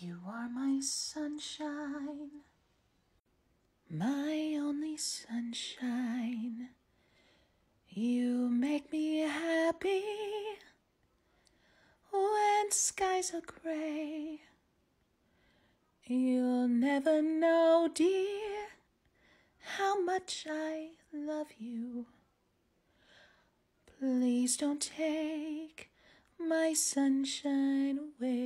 You are my sunshine, my only sunshine. You make me happy when skies are gray. You'll never know, dear, how much I love you. Please don't take my sunshine away.